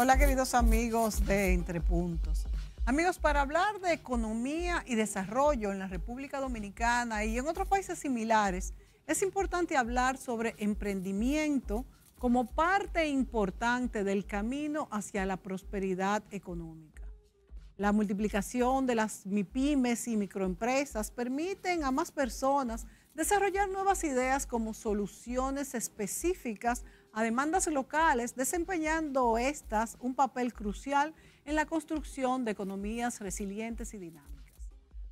Hola queridos amigos de Entre Puntos. Amigos, para hablar de economía y desarrollo en la República Dominicana y en otros países similares, es importante hablar sobre emprendimiento como parte importante del camino hacia la prosperidad económica. La multiplicación de las MIPIMES y microempresas permiten a más personas desarrollar nuevas ideas como soluciones específicas a demandas locales, desempeñando estas un papel crucial en la construcción de economías resilientes y dinámicas.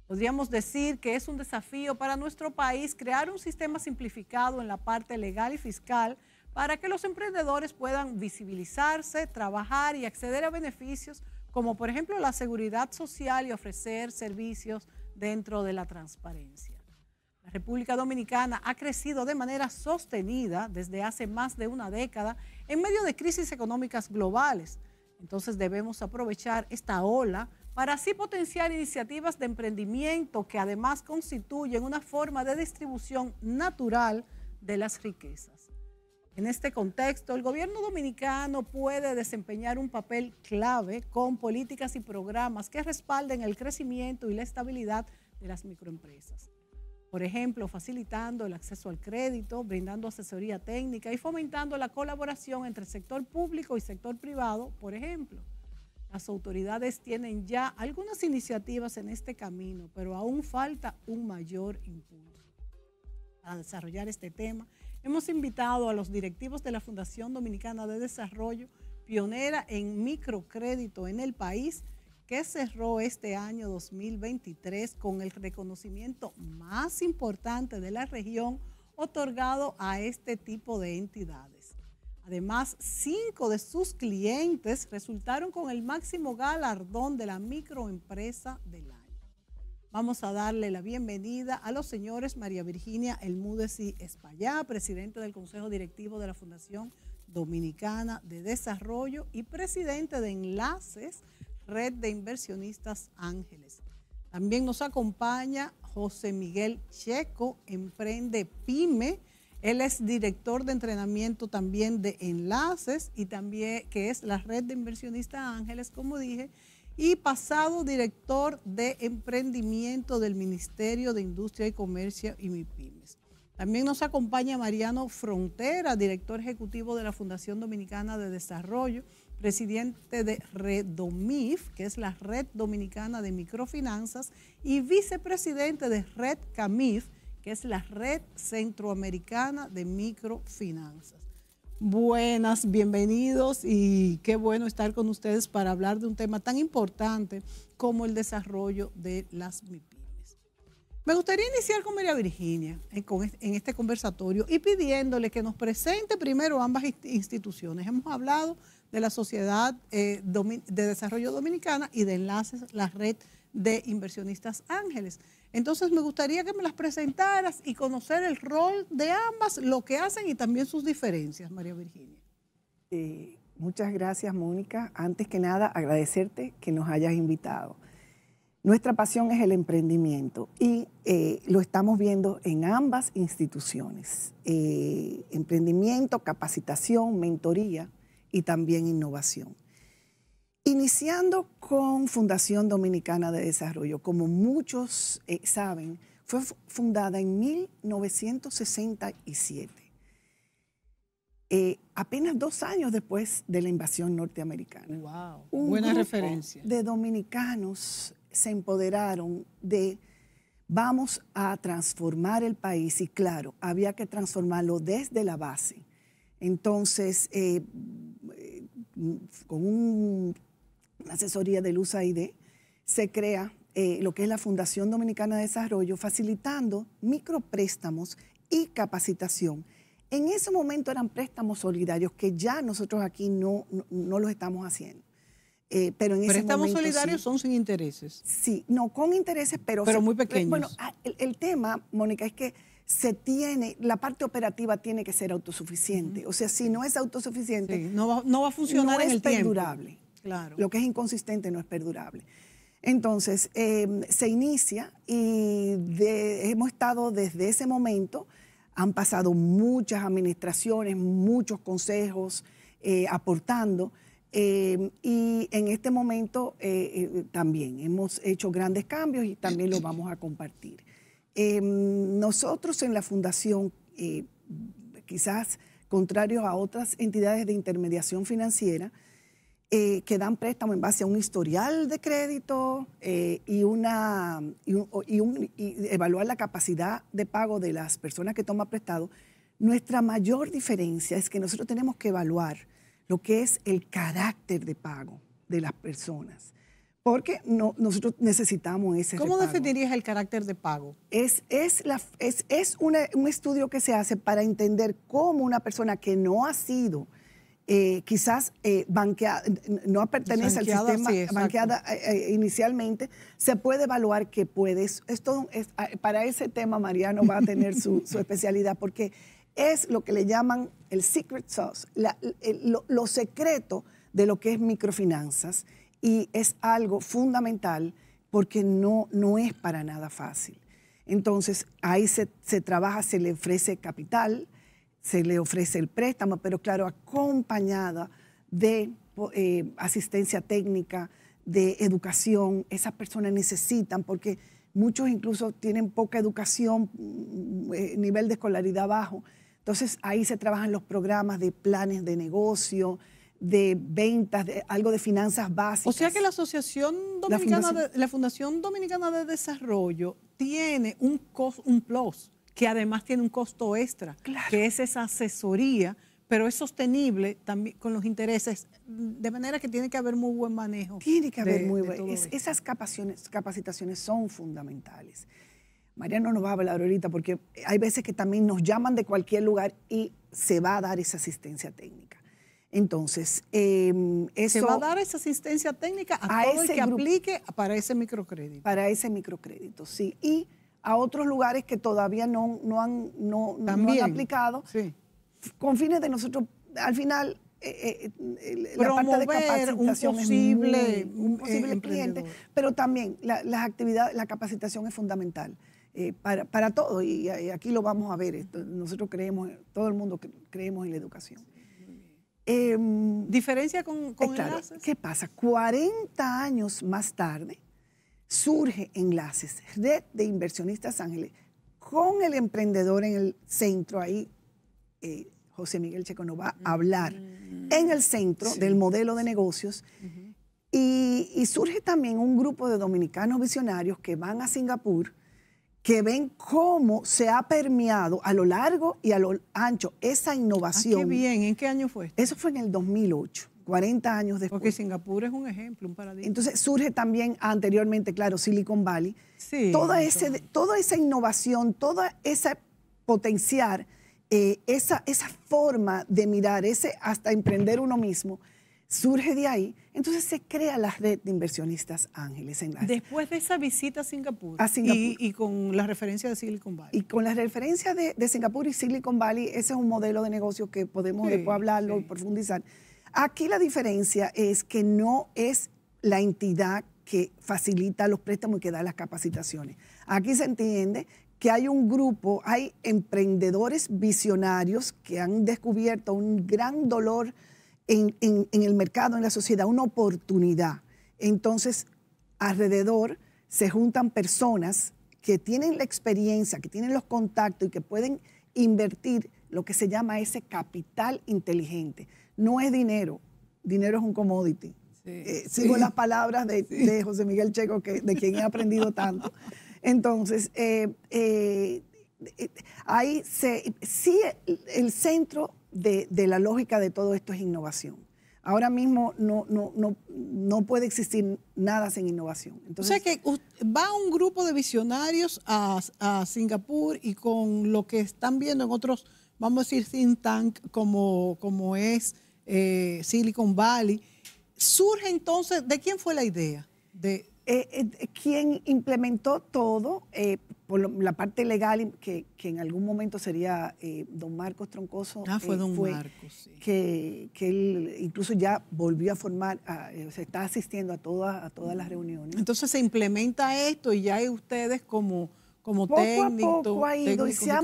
Podríamos decir que es un desafío para nuestro país crear un sistema simplificado en la parte legal y fiscal para que los emprendedores puedan visibilizarse, trabajar y acceder a beneficios como por ejemplo la seguridad social y ofrecer servicios dentro de la transparencia. La República Dominicana ha crecido de manera sostenida desde hace más de una década en medio de crisis económicas globales. Entonces debemos aprovechar esta ola para así potenciar iniciativas de emprendimiento que además constituyen una forma de distribución natural de las riquezas. En este contexto, el gobierno dominicano puede desempeñar un papel clave con políticas y programas que respalden el crecimiento y la estabilidad de las microempresas. Por ejemplo, facilitando el acceso al crédito, brindando asesoría técnica y fomentando la colaboración entre el sector público y sector privado, por ejemplo. Las autoridades tienen ya algunas iniciativas en este camino, pero aún falta un mayor impulso. Para desarrollar este tema, hemos invitado a los directivos de la Fundación Dominicana de Desarrollo, pionera en microcrédito en el país, que cerró este año 2023 con el reconocimiento más importante de la región otorgado a este tipo de entidades. Además, cinco de sus clientes resultaron con el máximo galardón de la microempresa del año. Vamos a darle la bienvenida a los señores María Virginia Elmúdez y Espallá, presidente del Consejo Directivo de la Fundación Dominicana de Desarrollo y presidente de Enlaces, Red de Inversionistas Ángeles. También nos acompaña José Miguel Checo, Emprende Pyme, él es director de entrenamiento también de enlaces y también que es la red de inversionistas Ángeles, como dije, y pasado director de emprendimiento del Ministerio de Industria y Comercio y MIPIMES. También nos acompaña Mariano Frontera, director ejecutivo de la Fundación Dominicana de Desarrollo, presidente de Redomif, que es la Red Dominicana de Microfinanzas, y vicepresidente de Red Camif, que es la Red Centroamericana de Microfinanzas. Buenas, bienvenidos y qué bueno estar con ustedes para hablar de un tema tan importante como el desarrollo de las MIPIMES. Me gustaría iniciar con María Virginia eh, en este conversatorio y pidiéndole que nos presente primero ambas instituciones. Hemos hablado de la Sociedad eh, de Desarrollo Dominicana y de Enlaces, la Red Centroamericana de inversionistas ángeles. Entonces me gustaría que me las presentaras y conocer el rol de ambas, lo que hacen y también sus diferencias, María Virginia. Eh, muchas gracias, Mónica. Antes que nada, agradecerte que nos hayas invitado. Nuestra pasión es el emprendimiento y eh, lo estamos viendo en ambas instituciones. Eh, emprendimiento, capacitación, mentoría y también innovación. Iniciando con Fundación Dominicana de Desarrollo, como muchos eh, saben, fue fundada en 1967, eh, apenas dos años después de la invasión norteamericana. Wow, buena referencia. De dominicanos se empoderaron de vamos a transformar el país y claro, había que transformarlo desde la base. Entonces, eh, con un asesoría del USAID, se crea eh, lo que es la Fundación Dominicana de Desarrollo, facilitando micropréstamos y capacitación. En ese momento eran préstamos solidarios que ya nosotros aquí no, no, los estamos haciendo. Eh, pero en préstamos ese momento, solidarios son sin intereses. Sí, no, con intereses, pero... Pero muy pequeños. Bueno, ah, el, tema, Mónica, es que se tiene, la parte operativa tiene que ser autosuficiente. O sea, si no es autosuficiente, no, va, a funcionar en el tiempo. perdurable. Lo que es inconsistente no es perdurable. Entonces, em, se inicia y hemos estado desde ese momento, han pasado muchas administraciones, muchos consejos eh, aportando. Em, y en este momento eh, eh, también hemos hecho grandes cambios y también los vamos a compartir. Em, nosotros en la fundación, quizás contrario a otras entidades de intermediación financiera, eh, que dan préstamo en base a un historial de crédito eh, y, una, y, evaluar la capacidad de pago de las personas que toman prestado, nuestra mayor diferencia es que nosotros tenemos que evaluar lo que es el carácter de pago de las personas porque no, nosotros necesitamos ese ¿Cómo definirías el carácter de pago? Es, es, es, un estudio que se hace para entender cómo una persona que no ha sido eh, quizás eh, no pertenece al sistema banqueado eh, inicialmente, se puede evaluar que puede. Esto es, ah, para ese tema Mariano va a tener su, especialidad porque es lo que le llaman el secret sauce, lo, secreto de lo que es microfinanzas y es algo fundamental porque no, no es para nada fácil. Entonces, ahí se trabaja, se le ofrece capital, se le ofrece el préstamo, pero claro, acompañada de eh, asistencia técnica, de educación. Esas personas necesitan, porque muchos incluso tienen poca educación, mm, eh, nivel de escolaridad bajo. Entonces ahí se trabajan los programas de planes de negocio, de ventas, de, algo de finanzas básicas. O sea que la Asociación Dominicana, Fundación, la Fundación Dominicana de Desarrollo tiene un, cost, un plus que además tiene un costo extra, que es esa asesoría, pero es sostenible también con los intereses, de manera que tiene que haber muy buen manejo. Tiene que haber muy buen manejo. Esas capacitaciones, son fundamentales. Mariano nos va a hablar ahorita porque hay veces que también nos llaman de cualquier lugar y se va a dar esa asistencia técnica. Entonces, eso... Em, se va a dar esa asistencia técnica a, todo el que aplique para ese microcrédito. Para ese microcrédito, sí. Y a otros lugares que todavía no, no, han, aplicado, con fines de nosotros, al final, eh, eh, la parte de capacitación un posible, un posible cliente, pero también la, las actividades, la capacitación es fundamental. Eh, para, todo, y, aquí lo vamos a ver, nosotros creemos, todo el mundo creemos en la educación. Em, ¿Diferencia con, con ¿Qué pasa? 40 años más tarde, surge enlaces, red de inversionistas ángeles, con el emprendedor en el centro, ahí eh, José Miguel Checo nos va a hablar, en el centro del modelo de negocios. y, surge también un grupo de dominicanos visionarios que van a Singapur, que ven cómo se ha permeado a lo largo y a lo ancho esa ah, innovación. qué bien, ¿en qué año fue? Esto? Eso fue en el 2008. 40 años después. Porque Singapur es un ejemplo, un paradigma. Entonces surge también anteriormente, claro, Silicon Valley. Sí, toda, esa innovación, toda eh, esa potenciar, esa, forma de mirar, ese hasta emprender uno mismo, surge de ahí. Entonces se crea la red de inversionistas ángeles. En Después de esa visita a Singapur. Y, con la referencia de Silicon Valley. Y con la referencia de, Singapur y Silicon Valley, ese es un modelo de negocio que podemos después hablarlo y profundizar. Aquí la diferencia es que no es la entidad que facilita los préstamos y que da las capacitaciones. Aquí se entiende que hay un grupo, hay emprendedores visionarios que han descubierto un gran dolor en, el mercado, en la sociedad, una oportunidad. Entonces, alrededor se juntan personas que tienen la experiencia, que tienen los contactos y que pueden invertir lo que se llama ese capital inteligente no es dinero, dinero es un commodity. Eh, sigo las palabras de, José Miguel Checo, que, de quien he aprendido tanto. Entonces, eh, eh, ahí sí el centro de, la lógica de todo esto es innovación. Ahora mismo no, puede existir nada sin innovación. o sea que va un grupo de visionarios a, Singapur y con lo que están viendo en otros, vamos a decir, think tank, como es eh, Silicon Valley. Surge entonces, ¿de quién fue la idea? De... Eh, eh, quien implementó todo, por la parte legal, que, en algún momento sería don Marcos Troncoso. Ah, fue don Marcos, que, que, él incluso ya volvió a formar, se está asistiendo a, todas a todas las reuniones. Entonces se implementa esto y ya hay ustedes como como técnico, poco ha ido y se ha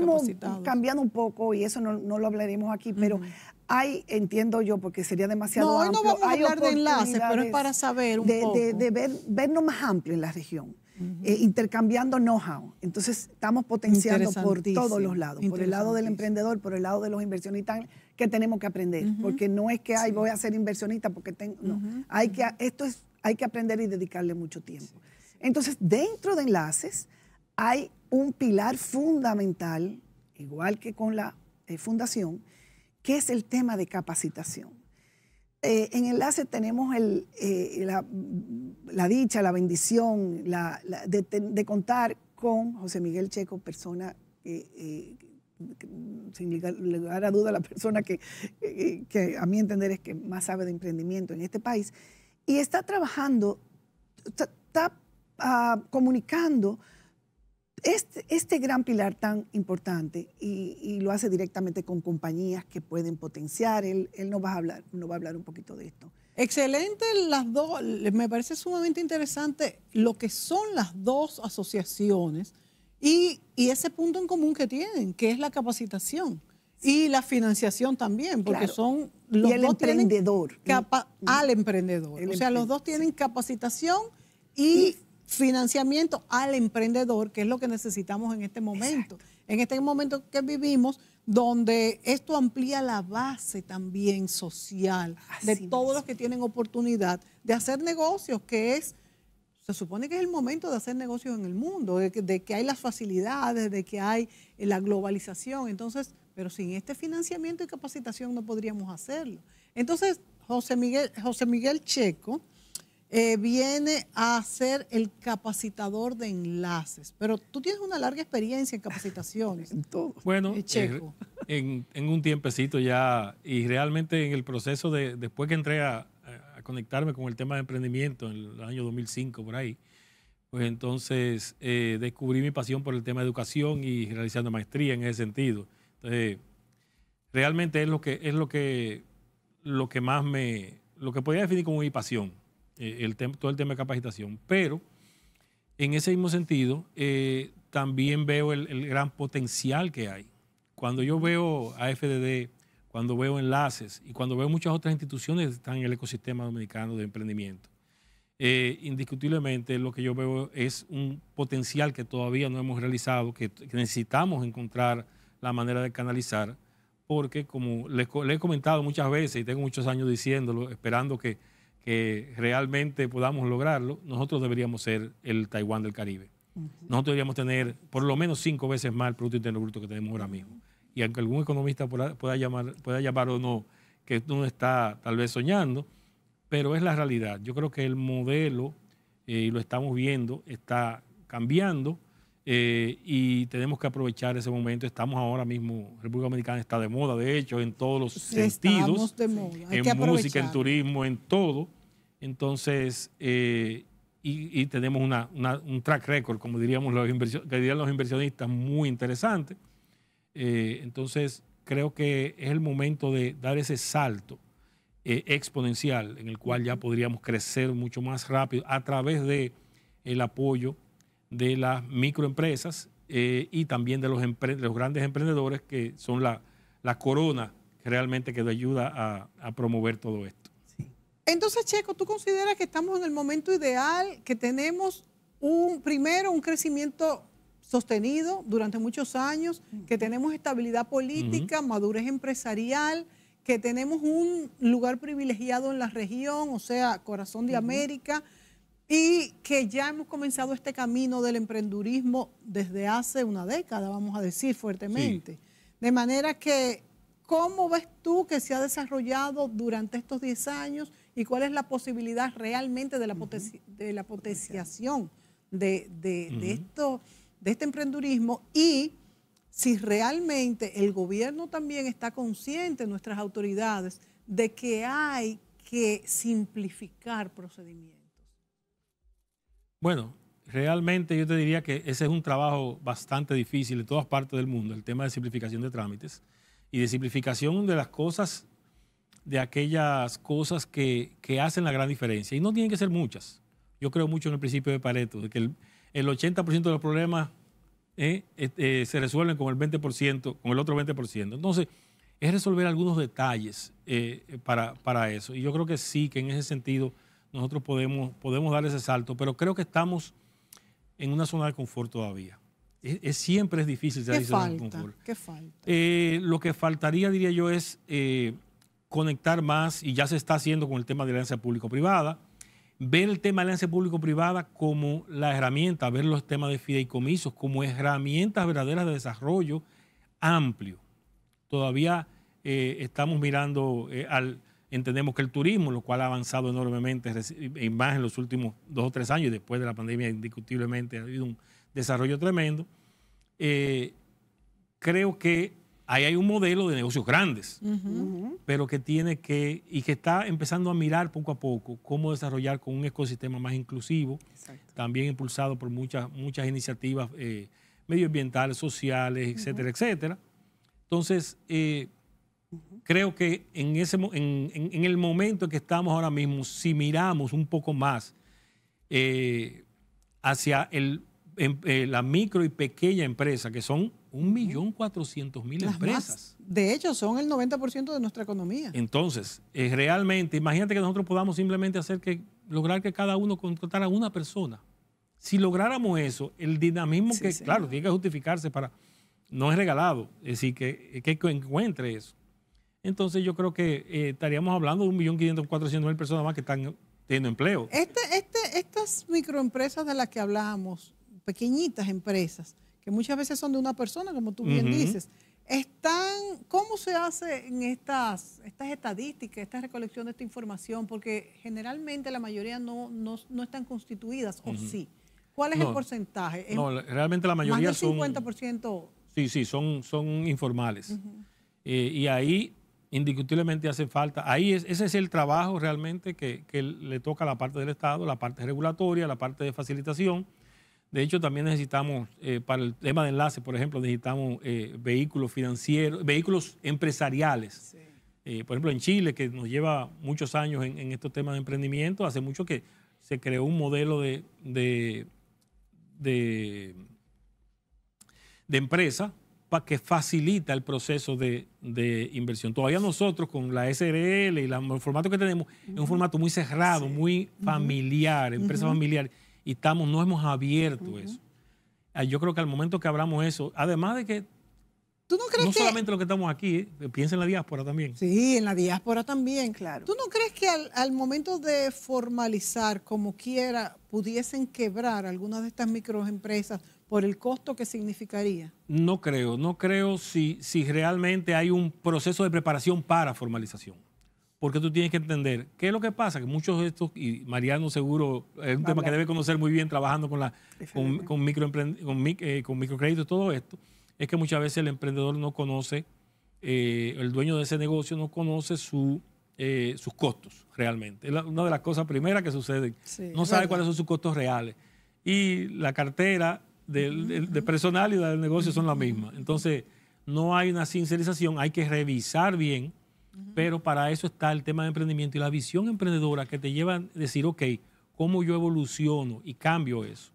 cambiado un poco y eso no, lo hablaremos aquí, pero hay, entiendo yo, porque sería demasiado no, No, hoy no vamos a hablar de enlaces, pero es para saber un de, poco. De, ver, vernos más amplio en la región, eh, intercambiando know-how. Entonces, estamos potenciando por todos los lados, por el lado del emprendedor, por el lado de los inversionistas, que tenemos que aprender. Porque no es que, ay, voy a ser inversionista porque tengo... hay que, esto es, hay que aprender y dedicarle mucho tiempo. Entonces, dentro de enlaces hay un pilar fundamental, igual que con la eh, fundación, ¿Qué es el tema de capacitación. Eh, en Enlace tenemos eh, la, dicha, la bendición de, contar con José Miguel Checo, persona eh, sin lugar a duda, la persona que, a mi entender es que más sabe de emprendimiento en este país, y está trabajando, está, ah, comunicando este, este, gran pilar tan importante, y, lo hace directamente con compañías que pueden potenciar, él, él nos, va a hablar, nos va a hablar un poquito de esto. Excelente las dos, me parece sumamente interesante lo que son las dos asociaciones y, ese punto en común que tienen, que es la capacitación y la financiación también, porque son los y el emprendedor. Mm. al emprendedor. o sea, los dos tienen capacitación y financiamiento al emprendedor, que es lo que necesitamos en este momento. En este momento que vivimos, donde esto amplía la base también social de todos los que tienen oportunidad de hacer negocios, que es, se supone que es el momento de hacer negocios en el mundo, de que, de que hay las facilidades, de que hay eh, la globalización. Entonces, pero sin este financiamiento y capacitación no podríamos hacerlo. Entonces, José Miguel, José Miguel Checo eh, viene a ser el capacitador de enlaces. Pero tú tienes una larga experiencia en capacitaciones. en todo. Bueno, En, eh, un tiempecito ya, y realmente en el proceso de, después que entré a, conectarme con el tema de emprendimiento en el año 2005, por ahí, pues entonces eh, descubrí mi pasión por el tema de educación y realizando maestría en ese sentido. Entonces, realmente es lo que, es lo que, lo que más me, lo que podría definir como mi pasión eh, todo el tema de capacitación. Pero en ese mismo sentido, eh, también veo el, gran potencial que hay. Cuando yo veo a FDD, cuando veo enlaces y cuando veo muchas otras instituciones que están en el ecosistema dominicano de emprendimiento, eh, indiscutiblemente lo que yo veo es un potencial que todavía no hemos realizado, que, necesitamos encontrar la manera de canalizar, porque como les he comentado muchas veces y tengo muchos años diciéndolo, esperando que que realmente podamos lograrlo, nosotros deberíamos ser el Taiwán del Caribe. Nosotros deberíamos tener por lo menos cinco veces más el Producto Interno Bruto que tenemos ahora mismo. Y aunque algún economista pueda, llamar, pueda llamar o no, que uno está tal vez soñando, pero es la realidad. Yo creo que el modelo, eh, y lo estamos viendo, está cambiando. Eh, y tenemos que aprovechar ese momento. Estamos ahora mismo, República Dominicana está de moda, de hecho, en todos los sentidos, en música, en turismo, en todo. Entonces, eh, y, tenemos un track record, como diríamos los, dirían los inversionistas, muy interesante. Eh, entonces, creo que es el momento de dar ese salto exponencial en el cual ya podríamos crecer mucho más rápido a través de apoyo de las microempresas eh, y también de los, grandes emprendedores que son la, la corona realmente que ayuda a, promover todo esto. Entonces, Checo, ¿tú consideras que estamos en el momento ideal, que tenemos un, primero un crecimiento sostenido durante muchos años, que tenemos estabilidad política, madurez empresarial, que tenemos un lugar privilegiado en la región, o sea, corazón de América? y que ya hemos comenzado este camino del emprendurismo desde hace una década, vamos a decir fuertemente. De manera que, ¿cómo ves tú que se ha desarrollado durante estos 10 años y cuál es la posibilidad realmente de la, potenciación de, de este emprendurismo? Y si realmente el gobierno también está consciente, nuestras autoridades, de que hay que simplificar procedimientos. Bueno, realmente yo te diría que ese es un trabajo bastante difícil de todas partes del mundo, el tema de simplificación de trámites y de simplificación de las cosas, de aquellas cosas que, hacen la gran diferencia. Y no tienen que ser muchas. Yo creo mucho en el principio de Pareto, de que el, 80% de los problemas eh, eh, eh, se resuelven con el 20%, con el otro 20%. Entonces, es resolver algunos detalles para, para eso. Y yo creo que sí, que en ese sentido nosotros podemos, podemos dar ese salto, pero creo que estamos en una zona de confort todavía. E, es, siempre es difícil salir zona de confort. ¿Qué falta? Eh, lo que faltaría, diría yo, es eh, conectar más, y ya se está haciendo con el tema de alianza público-privada, ver el tema de alianza público-privada como la herramienta, ver los temas de fideicomisos como herramientas verdaderas de desarrollo amplio. Todavía eh, estamos mirando al Entendemos que el turismo, lo cual ha avanzado enormemente en más en los últimos dos o tres años, y después de la pandemia, indiscutiblemente ha habido un desarrollo tremendo. Eh, creo que ahí hay un modelo de negocios grandes, pero que tiene que, y que está empezando a mirar poco a poco cómo desarrollar con un ecosistema más inclusivo, también impulsado por muchas, muchas iniciativas eh, medioambientales, sociales, etcétera, etcétera. Entonces, eh, Creo que en, ese, en, el momento en que estamos ahora mismo, si miramos un poco más eh, hacia em, eh, la micro y pequeña empresa, que son 1.400.000 empresas. Más, de hecho, son el 90% de nuestra economía. Entonces, eh, realmente, imagínate que nosotros podamos simplemente hacer que lograr que cada uno contratara a una persona. Si lográramos eso, el dinamismo que, claro, tiene que justificarse para, no es regalado, es decir, que, que encuentre eso entonces yo creo que eh, estaríamos hablando de 1.500.000, mil personas más que están teniendo empleo. Este, este, estas microempresas de las que hablábamos, pequeñitas empresas, que muchas veces son de una persona, como tú bien dices, están, ¿cómo se hace en estas, estas estadísticas, esta recolección de esta información? Porque generalmente la mayoría no, no, no están constituidas, o sí. ¿Cuál es el porcentaje? No, realmente la mayoría son... Más del 50%. sí, sí, son, son informales. Eh, y ahí indiscutiblemente hace falta. Ahí es, ese es el trabajo realmente que, le toca a la parte del Estado, la parte regulatoria, la parte de facilitación. De hecho, también necesitamos, eh, para el tema de enlace, por ejemplo, necesitamos eh, vehículos financieros, vehículos empresariales. Eh, por ejemplo, en Chile, que nos lleva muchos años en, estos temas de emprendimiento, hace mucho que se creó un modelo de, de empresa que facilita el proceso de, inversión. Todavía nosotros con la SRL y el formato que tenemos es un formato muy cerrado, muy familiar, empresa familiar, y estamos, no hemos abierto eso. Ah, yo creo que al momento que abramos eso, además de que ¿Tú no crees no solamente lo que estamos aquí, eh, piensa en la diáspora también. Sí, en la diáspora también, claro. ¿Tú no crees que al, al momento de formalizar como quiera pudiesen quebrar algunas de estas microempresas por el costo que significaría? No creo, no creo si, si realmente hay un proceso de preparación para formalización. Porque tú tienes que entender qué es lo que pasa, que muchos de estos, y Mariano seguro es un tema que debe conocer muy bien trabajando con, la, con, eh, con, microcrédito, todo esto, es que muchas veces el emprendedor no conoce, eh, el dueño de ese negocio no conoce eh, sus costos realmente. Es una de las cosas primeras que sucede no sabe cuáles son sus costos reales. Y la cartera de personal y del negocio son las mismas. Entonces, no hay una sincerización, hay que revisar bien, pero para eso está el tema de emprendimiento y la visión emprendedora que te lleva a decir, ok, ¿cómo yo evoluciono y cambio eso?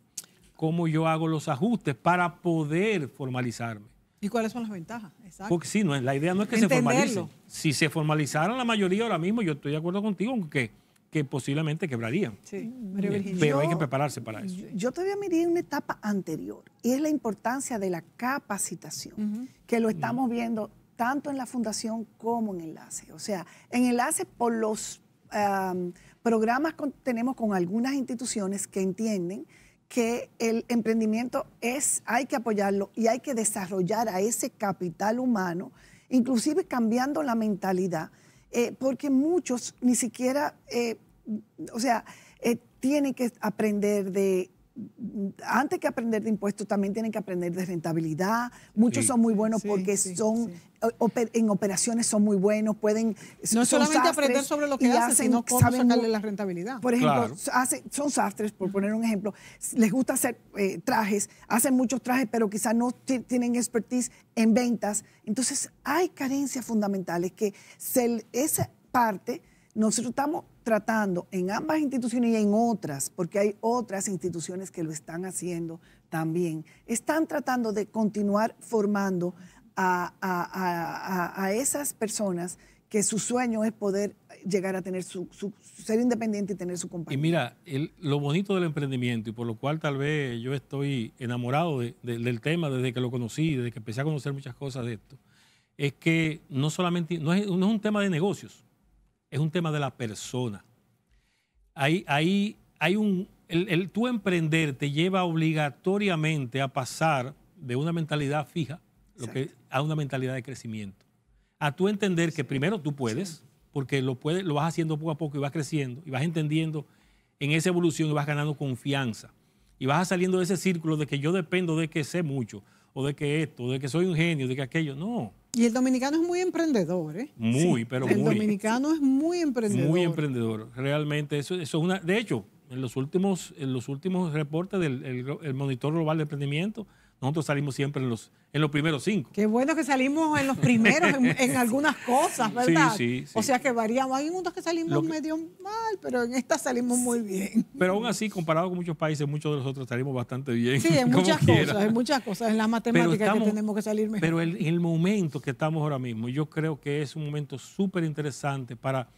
¿Cómo yo hago los ajustes para poder formalizarme? ¿Y cuáles son las ventajas? Exacto. Porque sí, no, la idea no es que se formalice. Si se formalizaran la mayoría ahora mismo, yo estoy de acuerdo contigo, aunque que posiblemente quebraría, Sí, mm, Pero hay que prepararse para eso. Yo todavía miré una etapa anterior y es la importancia de la capacitación, que lo mm. estamos viendo tanto en la fundación como en Enlace. O sea, en Enlace por los programas que tenemos con algunas instituciones que entienden que el emprendimiento es, hay que apoyarlo y hay que desarrollar a ese capital humano, inclusive cambiando la mentalidad eh, porque muchos ni siquiera, eh, o sea, eh, tienen que aprender de antes que aprender de impuestos, también tienen que aprender de rentabilidad. Muchos son muy buenos porque son en operaciones son muy buenos, pueden no solamente aprender sobre lo que hacen, sino cómo sacarle la rentabilidad. Por ejemplo, son sastres, por poner un ejemplo, les gusta hacer eh, trajes, hacen muchos trajes, pero quizás no tienen expertise en ventas. Entonces hay carencias fundamentales que se, esa parte nosotros estamos tratando en ambas instituciones y en otras, porque hay otras instituciones que lo están haciendo también, están tratando de continuar formando a, esas personas que su sueño es poder llegar a tener su, ser independiente y tener su compañía. Y mira, lo bonito del emprendimiento y por lo cual tal vez yo estoy enamorado del tema desde que lo conocí, desde que empecé a conocer muchas cosas de esto, es que no solamente, no es un tema de negocios, es un tema de la persona. Hay, ahí, hay un, el, tú emprender te lleva obligatoriamente a pasar de una mentalidad fija a una mentalidad de crecimiento. A tú entender que primero tú puedes, porque lo, puedes, lo vas haciendo poco a poco y vas creciendo y vas entendiendo en esa evolución y vas ganando confianza. Y vas saliendo de ese círculo de que yo dependo de que sé mucho, o de que esto, o de que soy un genio, de que aquello. No, y el dominicano es muy emprendedor, ¿eh? Muy, pero muy. El dominicano es muy emprendedor. Muy emprendedor, realmente. Eso, eso es una. De hecho, en los últimos, en los últimos reportes del monitor global de emprendimiento, nosotros salimos siempre en los, en los primeros cinco. Qué bueno que salimos en los primeros en, algunas cosas, ¿verdad? Sí, sí, O sea que variamos. Hay unos que salimos medio mal, pero en esta salimos muy bien. Pero aún así, comparado con muchos países, muchos de nosotros salimos bastante bien. Sí, en muchas cosas, en muchas cosas, en la matemática que tenemos que salir mejor. Pero el, el momento que estamos ahora mismo, yo creo que es un momento súper interesante para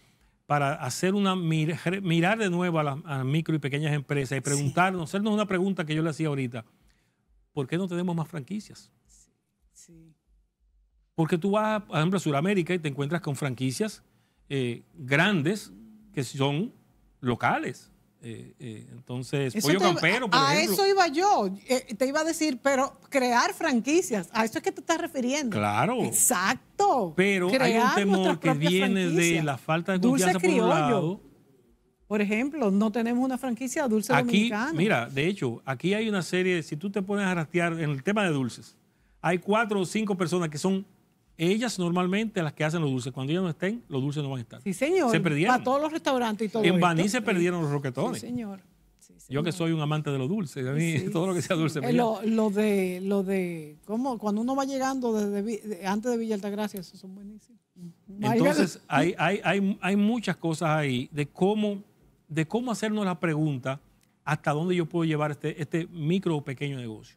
para hacer una mirar de nuevo a las micro y pequeñas empresas y preguntarnos, hacernos una pregunta que yo le hacía ahorita. ¿por qué no tenemos más franquicias? Sí. Porque tú vas, por ejemplo, a Sudamérica y te encuentras con franquicias eh, grandes que son locales. Eh, eh, entonces, Pollo Campero, por a eso iba yo. te iba a decir, pero crear franquicias, a eso es que te estás refiriendo. Claro. Exacto. Pero hay un temor que viene de la falta de confianza por un por ejemplo, no tenemos una franquicia de dulces aquí, Mira, de hecho, aquí hay una serie, si tú te pones a rastear en el tema de dulces, hay cuatro o cinco personas que son ellas normalmente las que hacen los dulces. Cuando ellas no estén, los dulces no van a estar. Sí, señor. Se perdieron. Para todos los restaurantes y todo En Baní se perdieron los roquetones. Sí, señor. Yo que soy un amante de los dulces, a mí todo lo que sea dulce. Eh, me lo, lo, de, lo de, ¿cómo? Cuando uno va llegando desde, antes de Villa Altagracia, esos son buenísimos. Entonces, hay, hay, hay, hay muchas cosas ahí de cómo de cómo hacernos la pregunta hasta dónde yo puedo llevar este, este micro o pequeño negocio.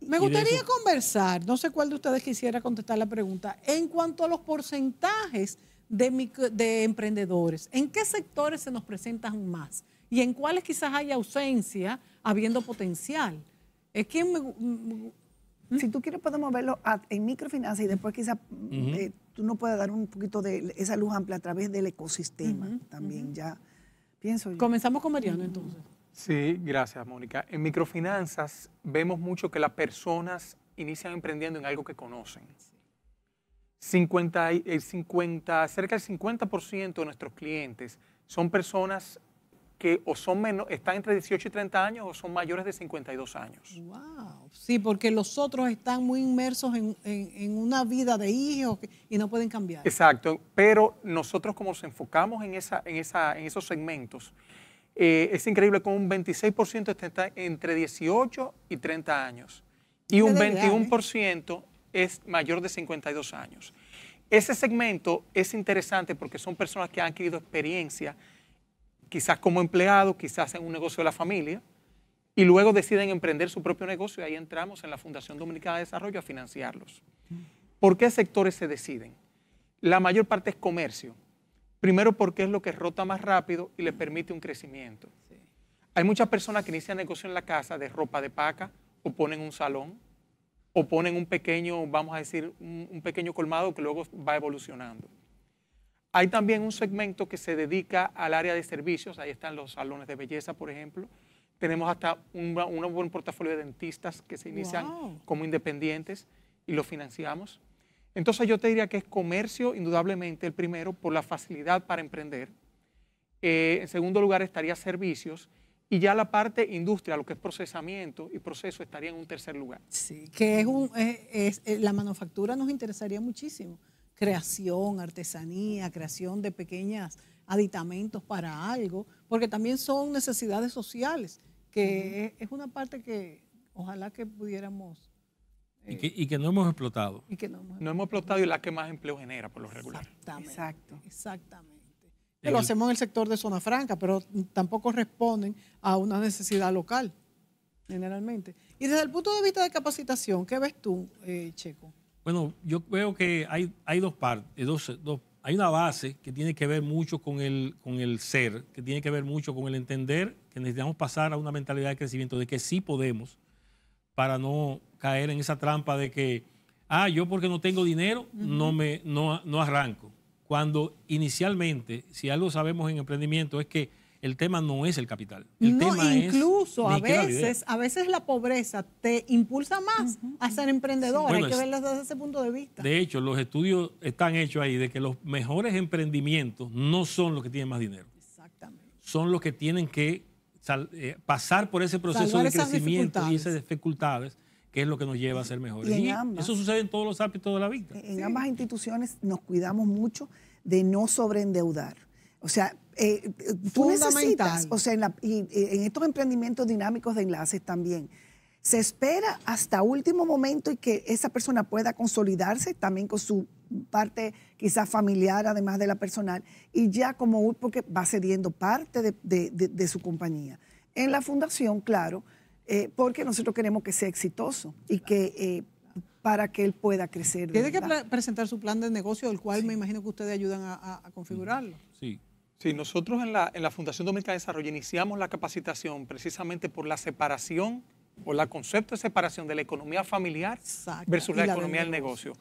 Me gustaría conversar, no sé cuál de ustedes quisiera contestar la pregunta, en cuanto a los porcentajes de, de emprendedores, ¿en qué sectores se nos presentan más? ¿Y en cuáles quizás hay ausencia habiendo potencial? Es que ¿Mm? si tú quieres podemos verlo en microfinanzas y después quizás eh, tú nos puedes dar un poquito de esa luz amplia a través del ecosistema también ya Comenzamos con Mariano entonces. Sí, gracias, Mónica. En microfinanzas vemos mucho que las personas inician emprendiendo en algo que conocen. cerca del 50% de nuestros clientes son personas que o son menos, están entre 18 y 30 años o son mayores de 52 años. Wow. Sí, porque los otros están muy inmersos en, una vida de hijos y no pueden cambiar. Exacto, pero nosotros como nos enfocamos en, esa, en, esa, en esos segmentos, eh, es increíble como un 26% está entre 18 y 30 años y un 21% ¿eh? es mayor de 52 años. Ese segmento es interesante porque son personas que han adquirido experiencia quizás como empleado, quizás en un negocio de la familia, y luego deciden emprender su propio negocio y ahí entramos en la Fundación Dominicana de Desarrollo a financiarlos. ¿Por qué sectores se deciden? La mayor parte es comercio. Primero porque es lo que rota más rápido y le permite un crecimiento. Hay muchas personas que inician negocio en la casa de ropa de paca o ponen un salón o ponen un pequeño, vamos a decir, un pequeño colmado que luego va evolucionando. Hay también un segmento que se dedica al área de servicios, ahí están los salones de belleza, por ejemplo. Tenemos hasta un, buen portafolio de dentistas que se inician como independientes y lo financiamos. Entonces yo te diría que es comercio, indudablemente, el primero, por la facilidad para emprender. Eh, en segundo lugar estaría servicios. Y ya la parte industria, lo que es procesamiento y proceso, estaría en un tercer lugar. Sí, que es, eh, la manufactura nos interesaría muchísimo creación, artesanía, creación de pequeños aditamentos para algo, porque también son necesidades sociales, que es una parte que ojalá que pudiéramos... y, eh, que, no hemos explotado. Y que no hemos, explotado y la que más empleo genera por lo regular. Exactamente. Exacto. Exactamente. lo hacemos en el sector de zona franca, pero tampoco responden a una necesidad local, generalmente. Y desde el punto de vista de capacitación, ¿qué ves tú, eh, Checo? Bueno, yo veo que hay, hay dos partes, eh, dos, dos, hay una base que tiene que ver mucho con el, con el ser, que tiene que ver mucho con el entender que necesitamos pasar a una mentalidad de crecimiento, de que sí podemos, para no caer en esa trampa de que, ah, yo porque no tengo dinero, no, me, no, no arranco. Cuando inicialmente, si algo sabemos en emprendimiento, es que el tema no es el capital. no, incluso a veces, a veces la pobreza te impulsa más a ser emprendedor. Hay que verlo desde ese punto de vista. De hecho, los estudios están hechos ahí de que los mejores emprendimientos no son los que tienen más dinero. Exactamente. Son los que tienen que eh, pasar por ese proceso de crecimiento y esas dificultades que es lo que nos lleva a ser mejores. eso sucede en todos los ámbitos de la vida. En ambas instituciones nos cuidamos mucho de no sobreendeudar. O sea, eh, tú necesitas, o sea, en, estos emprendimientos dinámicos de enlaces también, se espera hasta último momento y que esa persona pueda consolidarse también con su parte quizás familiar, además de la personal, y ya como porque va cediendo parte de, su compañía. En la fundación, claro, eh, porque nosotros queremos que sea exitoso y que eh, para que él pueda crecer. Tiene que presentar su plan de negocio, el cual me imagino que ustedes ayudan a configurarlo. Sí, nosotros en la, Fundación Dominicana de Desarrollo iniciamos la capacitación precisamente por la separación o la concepto de separación de la economía familiar versus la, economía del negocio.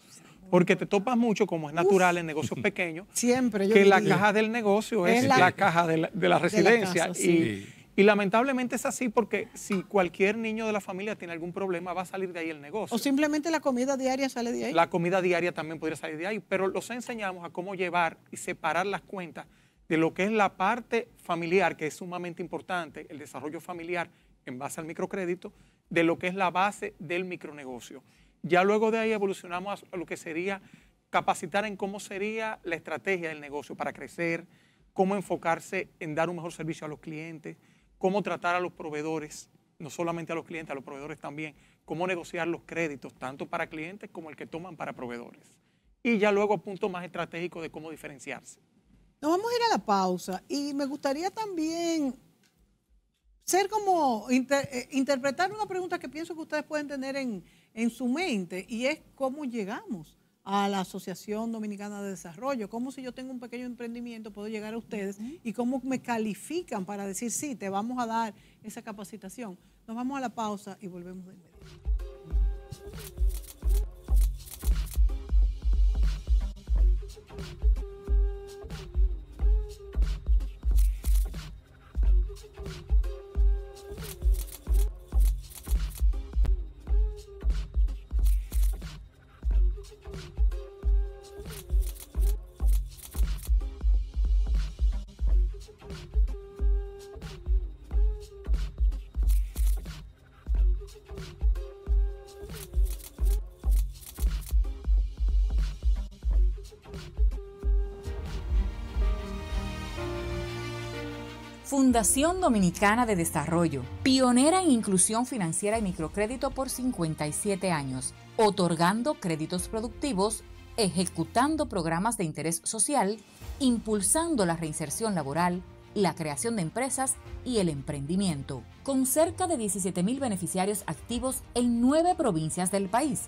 Porque te topas mucho, como es natural en negocios pequeños, que la caja del negocio es, la, caja de la, residencia. y, y, lamentablemente es así porque si cualquier niño de la familia tiene algún problema, va a salir de ahí el negocio. O simplemente la comida diaria sale de ahí. La comida diaria también podría salir de ahí, pero los enseñamos a cómo llevar y separar las cuentas de lo que es la parte familiar, que es sumamente importante, el desarrollo familiar en base al microcrédito, de lo que es la base del micronegocio. Ya luego de ahí evolucionamos a lo que sería capacitar en cómo sería la estrategia del negocio para crecer, cómo enfocarse en dar un mejor servicio a los clientes, cómo tratar a los proveedores, no solamente a los clientes, a los proveedores también, cómo negociar los créditos, tanto para clientes como el que toman para proveedores. Y ya luego punto más estratégico de cómo diferenciarse. Nos vamos a ir a la pausa y me gustaría también ser como eh, interpretar una pregunta que pienso que ustedes pueden tener en, su mente y es cómo llegamos a la Asociación Dominicana de Desarrollo, cómo si yo tengo un pequeño emprendimiento puedo llegar a ustedes y cómo me califican para decir sí, te vamos a dar esa capacitación. Nos vamos a la pausa y volvemos de inmediato. Fundación Dominicana de Desarrollo, pionera en inclusión financiera y microcrédito por 57 años, otorgando créditos productivos, ejecutando programas de interés social, impulsando la reinserción laboral, la creación de empresas y el emprendimiento, con cerca de 17.000 beneficiarios activos en nueve provincias del país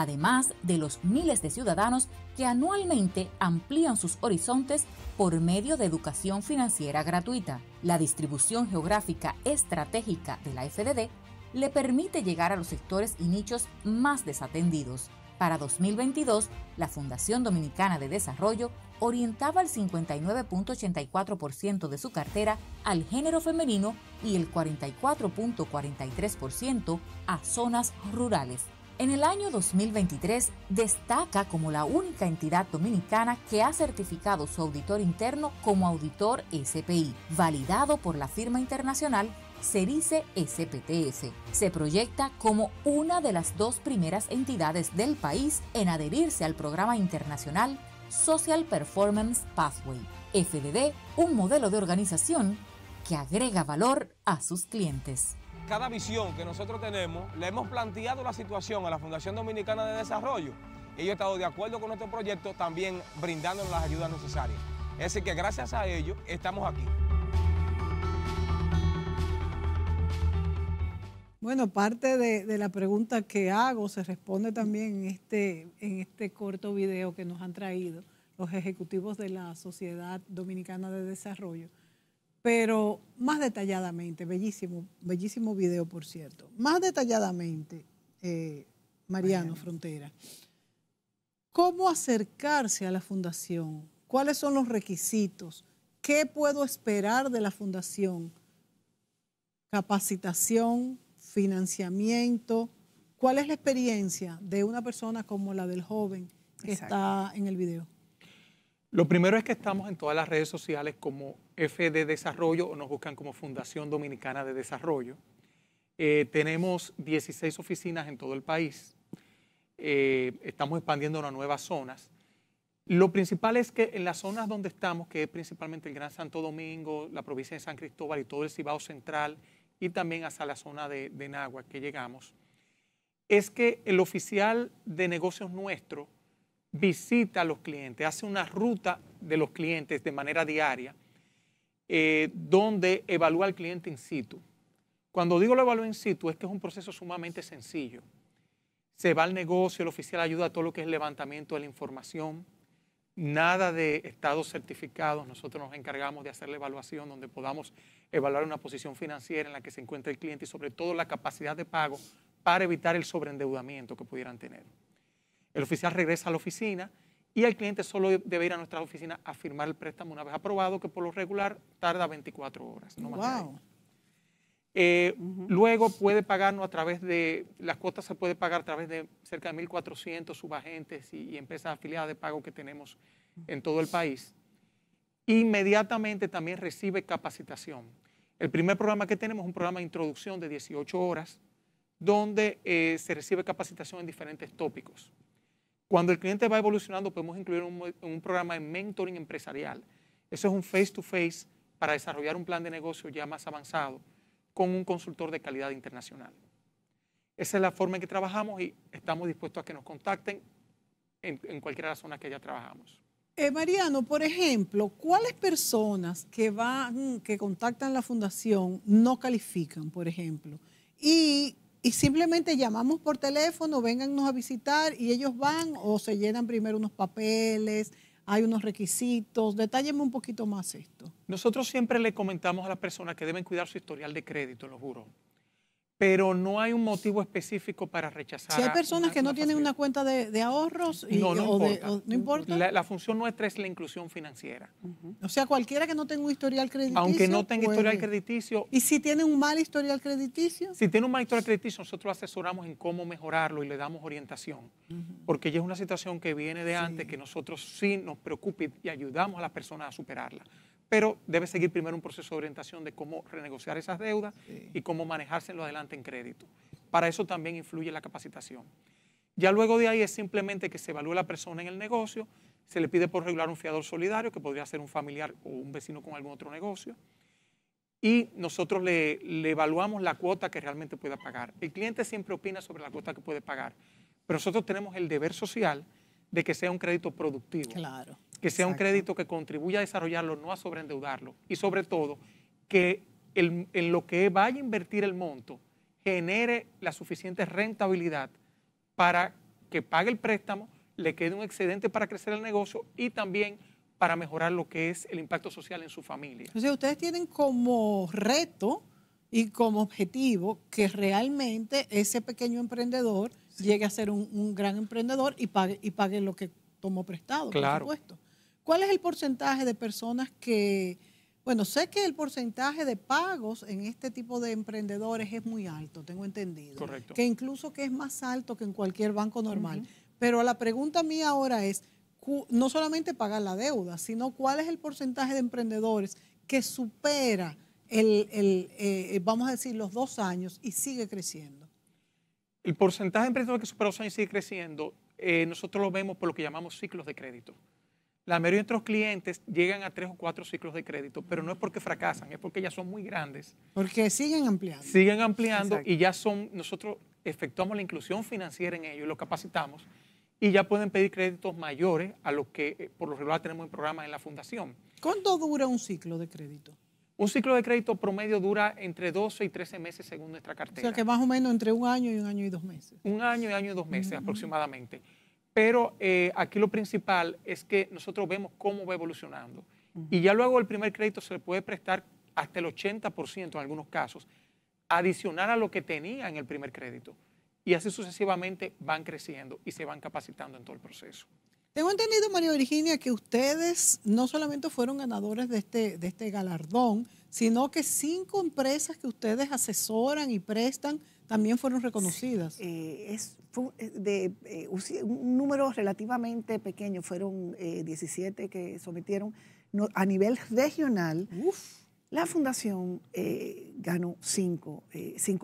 además de los miles de ciudadanos que anualmente amplían sus horizontes por medio de educación financiera gratuita. La distribución geográfica estratégica de la FDD le permite llegar a los sectores y nichos más desatendidos. Para 2022, la Fundación Dominicana de Desarrollo orientaba el 59.84% de su cartera al género femenino y el 44.43% a zonas rurales. En el año 2023 destaca como la única entidad dominicana que ha certificado su auditor interno como auditor SPI, validado por la firma internacional Cerice SPTS. Se proyecta como una de las dos primeras entidades del país en adherirse al programa internacional Social Performance Pathway, FDD, un modelo de organización que agrega valor a sus clientes cada visión que nosotros tenemos, le hemos planteado la situación a la Fundación Dominicana de Desarrollo. Ellos han estado de acuerdo con nuestro proyecto, también brindándonos las ayudas necesarias. Es decir, que gracias a ellos estamos aquí. Bueno, parte de, la pregunta que hago se responde también este, en este corto video que nos han traído los ejecutivos de la Sociedad Dominicana de Desarrollo pero más detalladamente, bellísimo, bellísimo video, por cierto, más detalladamente, eh, Mariano, Frontera, ¿cómo acercarse a la fundación? ¿Cuáles son los requisitos? ¿Qué puedo esperar de la fundación? Capacitación, financiamiento. ¿Cuál es la experiencia de una persona como la del joven que está en el video? Lo primero es que estamos en todas las redes sociales como FD Desarrollo o nos buscan como Fundación Dominicana de Desarrollo. Eh, tenemos 16 oficinas en todo el país. Eh, estamos expandiendo a nuevas zonas. Lo principal es que en las zonas donde estamos, que es principalmente el Gran Santo Domingo, la provincia de San Cristóbal y todo el Cibao Central, y también hasta la zona de, de Nagua que llegamos, es que el oficial de negocios nuestro visita a los clientes, hace una ruta de los clientes de manera diaria, eh, donde evalúa al cliente in situ. Cuando digo lo evalúa in situ, es que es un proceso sumamente sencillo. Se va al negocio, el oficial ayuda a todo lo que es levantamiento de la información, nada de estados certificados, nosotros nos encargamos de hacer la evaluación donde podamos evaluar una posición financiera en la que se encuentra el cliente y sobre todo la capacidad de pago para evitar el sobreendeudamiento que pudieran tener. El oficial regresa a la oficina y el cliente solo debe ir a nuestra oficina a firmar el préstamo una vez aprobado, que por lo regular tarda 24 horas. Eh, luego puede pagarnos a través de, las cuotas se puede pagar a través de cerca de 1.400 subagentes y, empresas afiliadas de pago que tenemos en todo el país. Inmediatamente también recibe capacitación. El primer programa que tenemos es un programa de introducción de 18 horas, donde eh, se recibe capacitación en diferentes tópicos cuando el cliente va evolucionando, podemos incluir un, programa de mentoring empresarial. Eso es un face-to-face para desarrollar un plan de negocio ya más avanzado con un consultor de calidad internacional. Esa es la forma en que trabajamos y estamos dispuestos a que nos contacten en, en cualquier zona que ya trabajamos. Eh, Mariano, por ejemplo, ¿cuáles personas que van, que contactan la fundación no califican, por ejemplo? ¿Y y simplemente llamamos por teléfono, véngannos a visitar y ellos van o se llenan primero unos papeles, hay unos requisitos. Detállenme un poquito más esto. Nosotros siempre le comentamos a las personas que deben cuidar su historial de crédito en juro pero no hay un motivo específico para rechazar. Si hay personas que no tienen una cuenta de, ahorros, y, no, importa. La, función nuestra es la inclusión financiera. O sea, cualquiera que no tenga un historial crediticio. Aunque no tenga pues, historial crediticio. ¿Y si tiene un mal historial crediticio? Si tiene un mal historial crediticio, nosotros asesoramos en cómo mejorarlo y le damos orientación. Porque ya es una situación que viene de antes, que nosotros sí nos preocupa y ayudamos a las personas a superarla pero debe seguir primero un proceso de orientación de cómo renegociar esas deudas y cómo manejarse en lo adelante en crédito. Para eso también influye la capacitación. Ya luego de ahí es simplemente que se evalúe la persona en el negocio, se le pide por regular un fiador solidario, que podría ser un familiar o un vecino con algún otro negocio, y nosotros le, le evaluamos la cuota que realmente pueda pagar. El cliente siempre opina sobre la cuota que puede pagar, pero nosotros tenemos el deber social de que sea un crédito productivo. Claro que sea un crédito que contribuya a desarrollarlo, no a sobreendeudarlo. Y sobre todo, que en lo que vaya a invertir el monto genere la suficiente rentabilidad para que pague el préstamo, le quede un excedente para crecer el negocio y también para mejorar lo que es el impacto social en su familia. Entonces, ustedes tienen como reto y como objetivo que realmente ese pequeño emprendedor llegue a ser un, gran emprendedor y pague, y pague lo que tomó prestado, claro. por supuesto. ¿Cuál es el porcentaje de personas que, bueno, sé que el porcentaje de pagos en este tipo de emprendedores es muy alto, tengo entendido. Correcto. Que incluso que es más alto que en cualquier banco normal. Pero la pregunta mía ahora es, no solamente pagar la deuda, sino cuál es el porcentaje de emprendedores que supera el, eh, vamos a decir, los dos años y sigue creciendo. El porcentaje de emprendedores que supera los años y sigue creciendo, eh, nosotros lo vemos por lo que llamamos ciclos de crédito. La mayoría de nuestros clientes llegan a tres o cuatro ciclos de crédito, pero no es porque fracasan, es porque ya son muy grandes. Porque siguen ampliando. Siguen ampliando y ya son, nosotros efectuamos la inclusión financiera en ellos, los capacitamos y ya pueden pedir créditos mayores a los que eh, por lo regular tenemos en programa en la fundación. ¿Cuánto dura un ciclo de crédito? Un ciclo de crédito promedio dura entre 12 y 13 meses según nuestra cartera. O sea que más o menos entre un año y un año y dos meses. Un año y año y dos meses aproximadamente. Pero eh, aquí lo principal es que nosotros vemos cómo va evolucionando. Y ya luego el primer crédito se le puede prestar hasta el 80% en algunos casos, adicional a lo que tenía en el primer crédito. Y así sucesivamente van creciendo y se van capacitando en todo el proceso. Tengo entendido, María Virginia, que ustedes no solamente fueron ganadores de este, este galardón, sino que cinco empresas que ustedes asesoran y prestan también fueron reconocidas. Eh, es eh, de, eh, un número relativamente pequeño, fueron 17 que sometieron. a nivel regional, la fundación ganó cinco,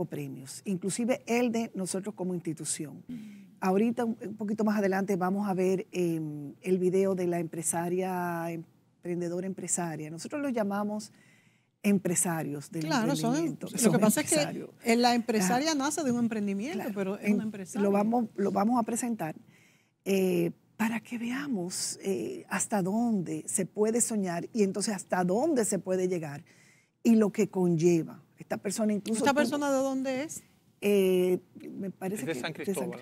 premios, inclusive el de nosotros como institución. Ahorita, un poquito más adelante, vamos a ver em, el video de la empresaria, emprendedora empresaria. Nosotros lo llamamos empresarios del claro, lo que pasa es que la empresaria nace de un emprendimiento, pero es una empresaria. Lo vamos, a presentar eh, para que veamos eh, hasta dónde se puede soñar y entonces hasta dónde se puede llegar y lo que conlleva. Esta persona incluso... ¿Esta persona de dónde es? Eh, me parece que, San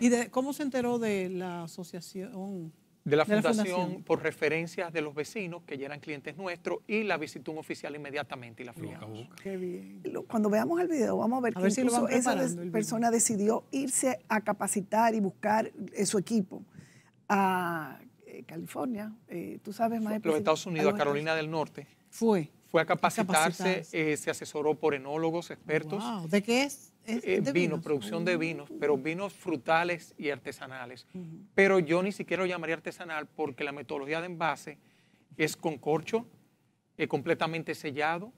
¿Y cómo se enteró de la asociación? de la, fundación, por referencias de los vecinos que ya eran clientes nuestros y la visitó un oficial inmediatamente y la fijó. Qué bien. Cuando veamos el video vamos a ver que incluso esa persona decidió irse a capacitar y buscar eh, su equipo a eh, California, eh, tú sabes más. Los Estados Unidos, a Carolina del Norte. Fue. Fue a capacitarse, se asesoró por enólogos, expertos. ¿De qué es? Eh, vino, producción de vinos, pero vinos frutales y artesanales. Pero yo ni siquiera lo llamaría artesanal porque la metodología de envase es con corcho, eh, completamente sellado.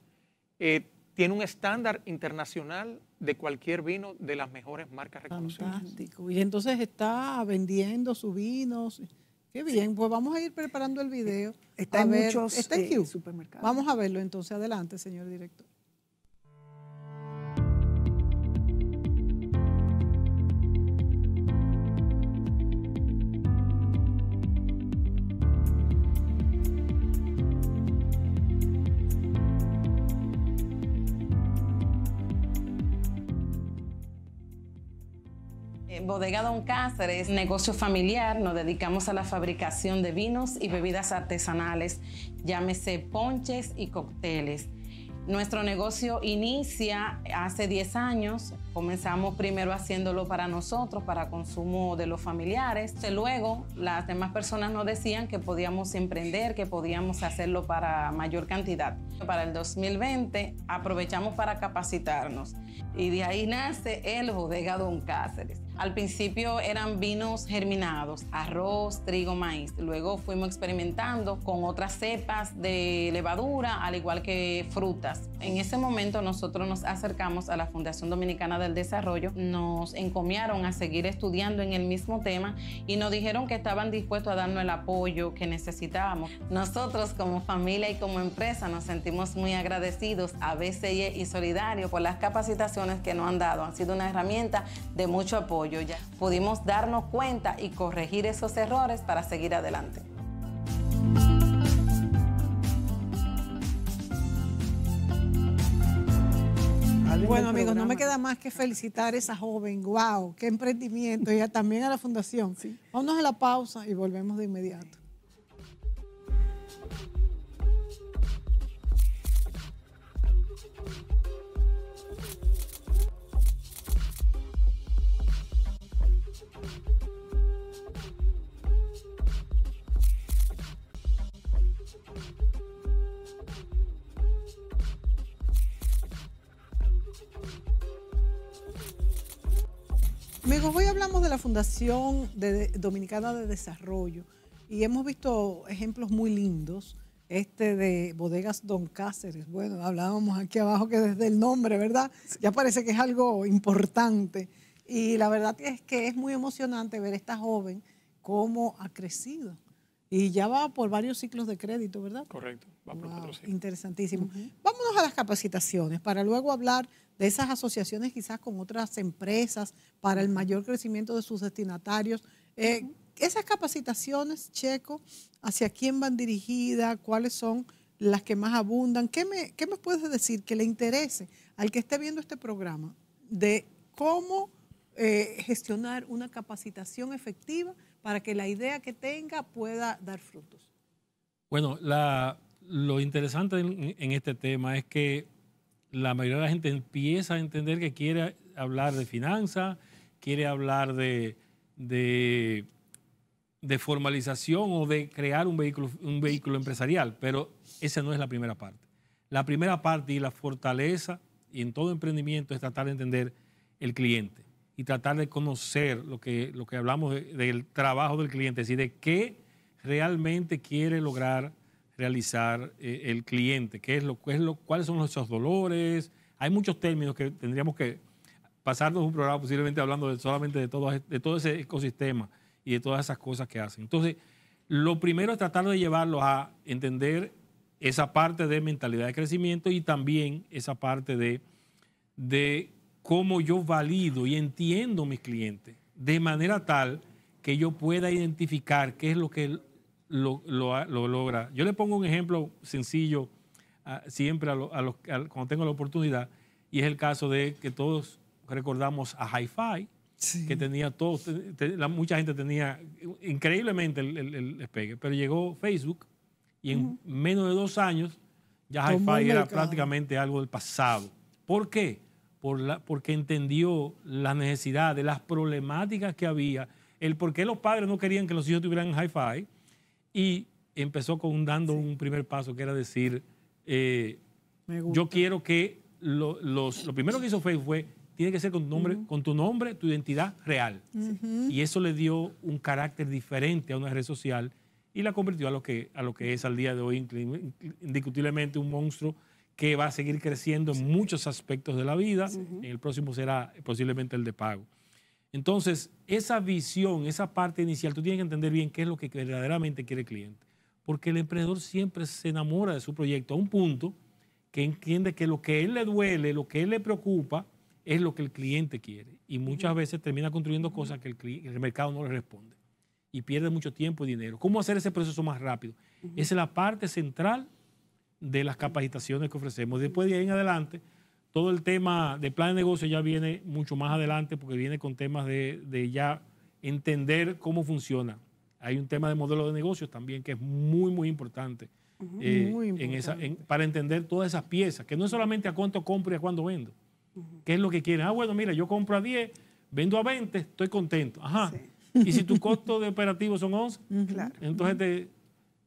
Eh, tiene un estándar internacional de cualquier vino de las mejores marcas reconocidas. Fantástico. Y entonces está vendiendo sus vinos. Qué bien, pues vamos a ir preparando el video. Está en muchos supermercados. Vamos a verlo entonces. Adelante, señor director. Bodega Don Cáceres, negocio familiar, nos dedicamos a la fabricación de vinos y bebidas artesanales, llámese ponches y cócteles. Nuestro negocio inicia hace 10 años. Comenzamos primero haciéndolo para nosotros, para consumo de los familiares. Luego, las demás personas nos decían que podíamos emprender, que podíamos hacerlo para mayor cantidad. Para el 2020, aprovechamos para capacitarnos. Y de ahí nace el Bodega Don Cáceres. Al principio eran vinos germinados, arroz, trigo, maíz. Luego fuimos experimentando con otras cepas de levadura, al igual que frutas. En ese momento nosotros nos acercamos a la Fundación Dominicana del Desarrollo, nos encomiaron a seguir estudiando en el mismo tema y nos dijeron que estaban dispuestos a darnos el apoyo que necesitábamos. Nosotros como familia y como empresa nos sentimos muy agradecidos a BCE y Solidario por las capacitaciones que nos han dado. Han sido una herramienta de mucho apoyo ya pudimos darnos cuenta y corregir esos errores para seguir adelante. Bueno, amigos, no me queda más que felicitar a esa joven. ¡Wow! ¡Qué emprendimiento! Y también a la fundación. Sí. Vámonos a la pausa y volvemos de inmediato. hoy hablamos de la Fundación Dominicana de Desarrollo y hemos visto ejemplos muy lindos. Este de Bodegas Don Cáceres. Bueno, hablábamos aquí abajo que desde el nombre, ¿verdad? Ya parece que es algo importante. Y la verdad es que es muy emocionante ver a esta joven cómo ha crecido. Y ya va por varios ciclos de crédito, ¿verdad? Correcto, va por Interesantísimo. Vámonos a las capacitaciones para luego hablar de esas asociaciones quizás con otras empresas para el mayor crecimiento de sus destinatarios. Eh, esas capacitaciones, Checo, ¿hacia quién van dirigidas? ¿Cuáles son las que más abundan? ¿Qué me, me puedes decir que le interese al que esté viendo este programa de cómo eh, gestionar una capacitación efectiva para que la idea que tenga pueda dar frutos? Bueno, lo interesante en este tema es que la mayoría de la gente empieza a entender que quiere hablar de finanzas, quiere hablar de, de, formalización o de crear un vehículo, un vehículo empresarial, pero esa no es la primera parte. La primera parte y la fortaleza en todo emprendimiento es tratar de entender el cliente y tratar de conocer lo que, lo que hablamos del trabajo del cliente, es decir, de qué realmente quiere lograr realizar eh, el cliente? ¿Qué es lo, es lo, ¿Cuáles son esos dolores? Hay muchos términos que tendríamos que pasarnos un programa posiblemente hablando solamente de todo, de todo ese ecosistema y de todas esas cosas que hacen. Entonces, lo primero es tratar de llevarlos a entender esa parte de mentalidad de crecimiento y también esa parte de, de cómo yo valido y entiendo mis clientes de manera tal que yo pueda identificar qué es lo que lo, logra. Yo le pongo un ejemplo sencillo ah, siempre a, los, cuando tengo la oportunidad, y es el caso de que todos recordamos a Hi-Fi, que tenía todo, mucha gente tenía increíblemente el, el, pero llegó Facebook y en menos de dos años ya Hi-Fi era prácticamente algo del pasado. ¿Por qué? Por la, porque entendió las necesidades, las problemáticas que había, el por qué los padres no querían que los hijos tuvieran Hi-Fi y empezó con dando un primer paso, que era decir, eh, yo quiero que lo, primero que hizo Facebook fue, tiene que ser con tu nombre, con tu nombre, tu identidad real. Y eso le dio un carácter diferente a una red social y la convirtió a lo que, a lo que es al día de hoy indiscutiblemente un monstruo que va a seguir creciendo en muchos aspectos de la vida. el próximo será posiblemente el de pago. Entonces, esa visión, esa parte inicial, tú tienes que entender bien qué es lo que verdaderamente quiere el cliente. Porque el emprendedor siempre se enamora de su proyecto a un punto que entiende que lo que a él le duele, lo que a él le preocupa, es lo que el cliente quiere. Y muchas veces termina construyendo cosas que el, mercado no le responde. Y pierde mucho tiempo y dinero. ¿Cómo hacer ese proceso más rápido? Esa es la parte central de las capacitaciones que ofrecemos. Después de ahí en adelante, todo el tema de plan de negocio ya viene mucho más adelante porque viene con temas de, ya entender cómo funciona. Hay un tema de modelo de negocios también que es muy, muy eh, importante. para entender todas esas piezas, que no es solamente a cuánto compro y a cuándo vendo. ¿Qué es lo que quieren? Ah, bueno, mira, yo compro a 10, vendo a 20, estoy contento. Ajá. Y si tu costo de operativo son 11, entonces te,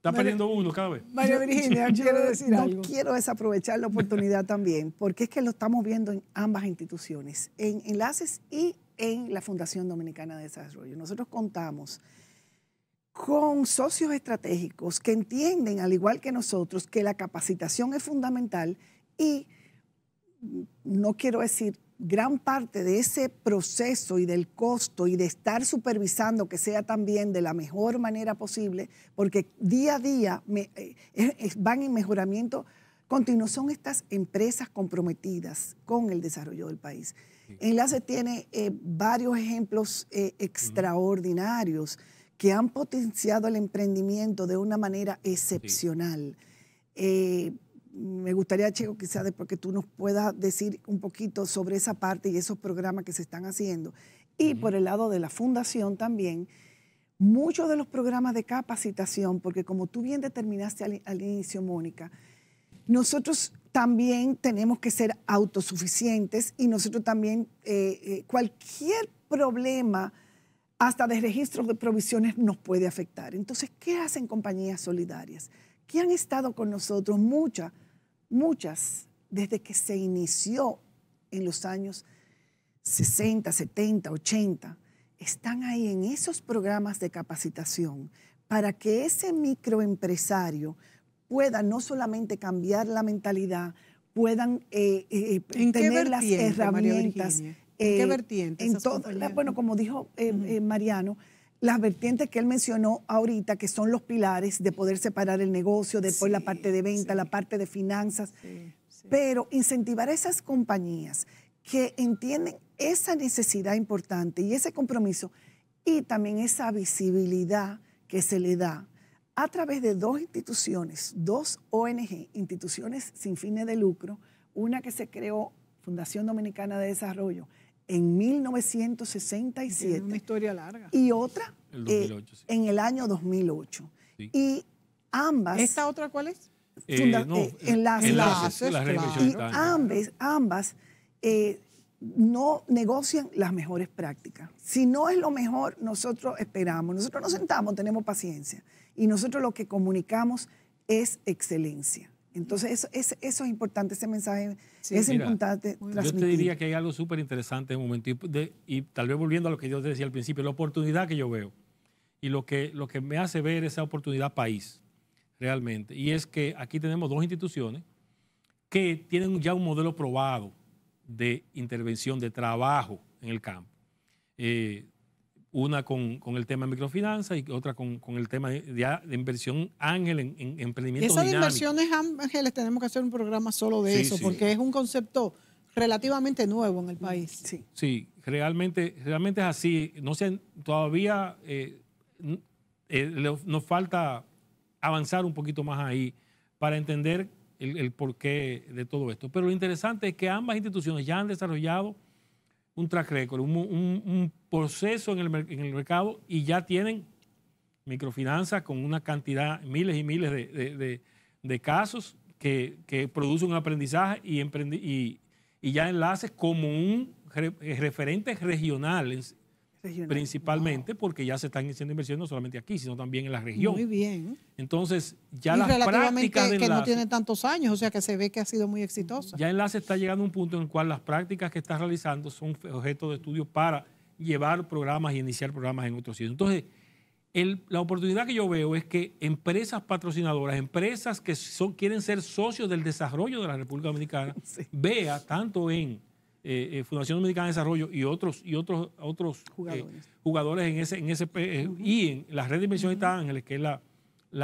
Está perdiendo uno cada vez. María Virginia, quiero decir no Quiero desaprovechar la oportunidad también, porque es que lo estamos viendo en ambas instituciones, en Enlaces y en la Fundación Dominicana de Desarrollo. Nosotros contamos con socios estratégicos que entienden, al igual que nosotros, que la capacitación es fundamental y no quiero decir gran parte de ese proceso y del costo y de estar supervisando que sea también de la mejor manera posible, porque día a día me, eh, van en mejoramiento continuo, son estas empresas comprometidas con el desarrollo del país. Enlace tiene eh, varios ejemplos eh, extraordinarios que han potenciado el emprendimiento de una manera excepcional me gustaría, Chico, quizás después que tú nos puedas decir un poquito sobre esa parte y esos programas que se están haciendo. Y por el lado de la fundación también, muchos de los programas de capacitación, porque como tú bien determinaste al, inicio, Mónica, nosotros también tenemos que ser autosuficientes y nosotros también eh, eh, cualquier problema hasta de registro de provisiones nos puede afectar. Entonces, ¿qué hacen compañías solidarias? ¿Qué han estado con nosotros muchas muchas desde que se inició en los años 60, 70, 80, están ahí en esos programas de capacitación para que ese microempresario pueda no solamente cambiar la mentalidad, puedan eh, eh, eh, tener las herramientas. ¿En qué vertiente? bueno, como dijo Mariano, las vertientes que él mencionó ahorita, que son los pilares de poder separar el negocio, después la parte de venta, la parte de finanzas, pero incentivar a esas compañías que entienden esa necesidad importante y ese compromiso y también esa visibilidad que se le da a través de dos instituciones, dos ONG, instituciones sin fines de lucro, una que se creó, Fundación Dominicana de Desarrollo, en 1967. una historia larga. Y otra eh, en el año 2008. Y ambas... ¿Esta otra cuál es? Eh, eh, en las Y ambas, ambas no negocian las mejores prácticas. Si no es lo mejor, nosotros esperamos. Nosotros nos sentamos, tenemos paciencia. Y nosotros lo que comunicamos es excelencia. Entonces, eso, es, eso es importante, ese mensaje es importante Yo te diría que hay algo súper interesante en un momento, y, tal vez volviendo a lo que yo te decía al principio, la oportunidad que yo veo y lo que, lo que me hace ver esa oportunidad país, realmente. Y es que aquí tenemos dos instituciones que tienen ya un modelo probado de intervención, de trabajo en el campo. Eh, una con, el tema de microfinanza y otra con, el tema de, inversión ángel en, en emprendimiento. Esas inversiones ángeles tenemos que hacer un programa solo de eso, porque es un concepto relativamente nuevo en el mm, país. Sí, sí realmente, realmente es así. No sé, todavía eh, eh, nos falta avanzar un poquito más ahí para entender el porqué de todo esto. Pero lo interesante es que ambas instituciones ya han desarrollado un track record, un, proceso en el, en el, mercado y ya tienen microfinanzas con una cantidad, miles y miles de, casos que, que, producen un aprendizaje y, y, y, ya enlaces como un referente regional Principalmente porque ya se están haciendo inversiones no solamente aquí, sino también en la región. Muy bien. Entonces, ya las prácticas que no tiene tantos años, o sea que se ve que ha sido muy exitosa. Ya Enlace está llegando a un punto en el cual las prácticas que está realizando son objeto de estudio para llevar programas y iniciar programas en otros sitios. Entonces, la oportunidad que yo veo es que empresas patrocinadoras, empresas que son, quieren ser socios del desarrollo de la República Dominicana, vean vea tanto en eh, eh, Fundación Dominicana de Desarrollo y otros, y otros, otros eh, jugadores. en ese, en y en la red de inversión de Ángeles, que es la,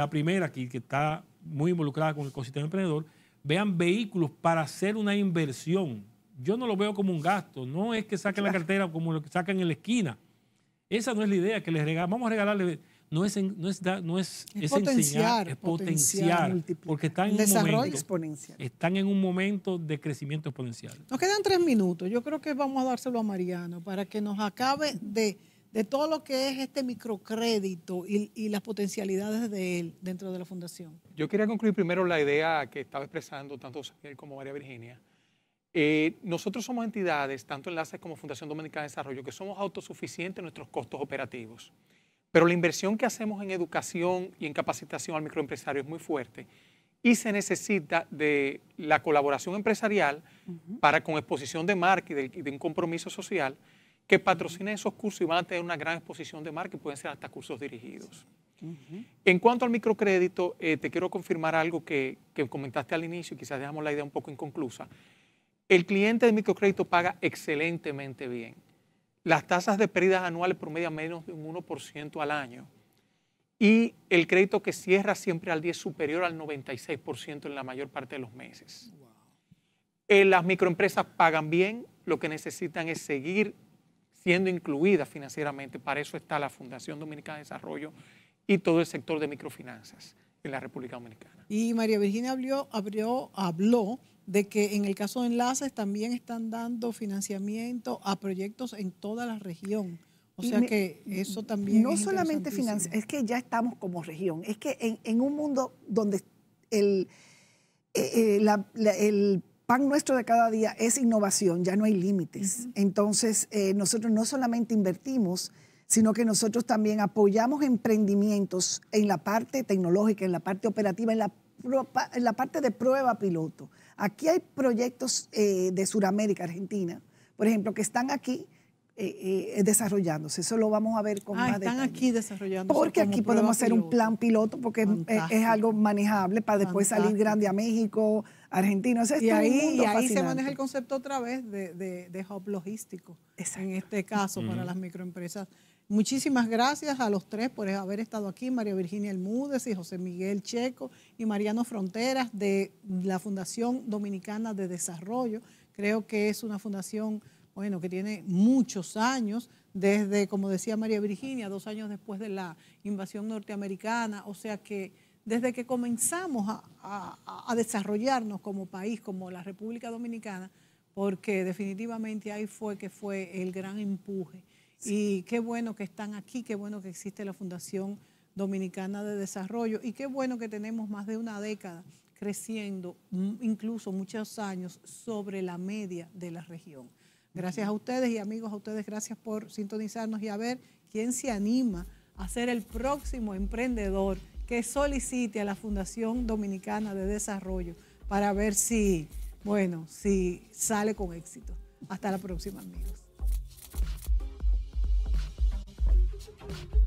primera que está muy involucrada con el ecosistema emprendedor, vean vehículos para hacer una inversión. Yo no lo veo como un gasto, no es que saquen la cartera como lo que sacan en la esquina. Esa no es la idea, que les regalamos, vamos a regalarle no es, no potenciar, es potenciar, porque están en, un momento, exponencial. están en un momento de crecimiento exponencial. Nos quedan tres minutos, yo creo que vamos a dárselo a Mariano para que nos acabe de, todo lo que es este microcrédito y, las potencialidades de él dentro de la fundación. Yo quería concluir primero la idea que estaba expresando tanto él como María Virginia. Eh, nosotros somos entidades, tanto Enlaces como Fundación Dominicana de Desarrollo, que somos autosuficientes en nuestros costos operativos. Pero la inversión que hacemos en educación y en capacitación al microempresario es muy fuerte y se necesita de la colaboración empresarial para con exposición de marca y de, un compromiso social que patrocine esos cursos y van a tener una gran exposición de marca y pueden ser hasta cursos dirigidos. En cuanto al microcrédito, eh, te quiero confirmar algo que, que comentaste al inicio y quizás dejamos la idea un poco inconclusa. El cliente de microcrédito paga excelentemente bien las tasas de pérdidas anuales promedian menos de un 1% al año y el crédito que cierra siempre al 10 superior al 96% en la mayor parte de los meses. Eh, las microempresas pagan bien, lo que necesitan es seguir siendo incluidas financieramente. Para eso está la Fundación Dominicana de Desarrollo y todo el sector de microfinanzas en la República Dominicana. Y María Virginia habló de que en el caso de enlaces también están dando financiamiento a proyectos en toda la región. O sea que eso también... No solamente financia, es que ya estamos como región, es que en, un mundo donde eh, eh, el, pan nuestro de cada día es innovación, ya no hay límites. Entonces, eh, nosotros no solamente invertimos, sino que nosotros también apoyamos emprendimientos en la parte tecnológica, en la parte operativa, en la, en la parte de prueba piloto. Aquí hay proyectos eh, de Sudamérica, Argentina, por ejemplo, que están aquí eh, eh, desarrollándose. Eso lo vamos a ver con ah, están aquí desarrollándose. Porque aquí podemos hacer un plan piloto porque es, algo manejable para después salir grande a México, Argentina. y ahí, y ahí se maneja el concepto otra vez de, de, de hub logístico. Exacto. En este caso, para las microempresas Muchísimas gracias a los tres por haber estado aquí, María Virginia Elmúdez y José Miguel Checo y Mariano Fronteras de la Fundación Dominicana de Desarrollo. Creo que es una fundación, bueno, que tiene muchos años, desde, como decía María Virginia, dos años después de la invasión norteamericana, o sea que desde que comenzamos a desarrollarnos como país, como la República Dominicana, porque definitivamente ahí fue que fue el gran empuje y qué bueno que están aquí, qué bueno que existe la Fundación Dominicana de Desarrollo y qué bueno que tenemos más de una década creciendo, incluso muchos años, sobre la media de la región. Gracias a ustedes y amigos, a ustedes gracias por sintonizarnos y a ver quién se anima a ser el próximo emprendedor que solicite a la Fundación Dominicana de Desarrollo para ver si, bueno, si sale con éxito. Hasta la próxima, amigos. Thank you.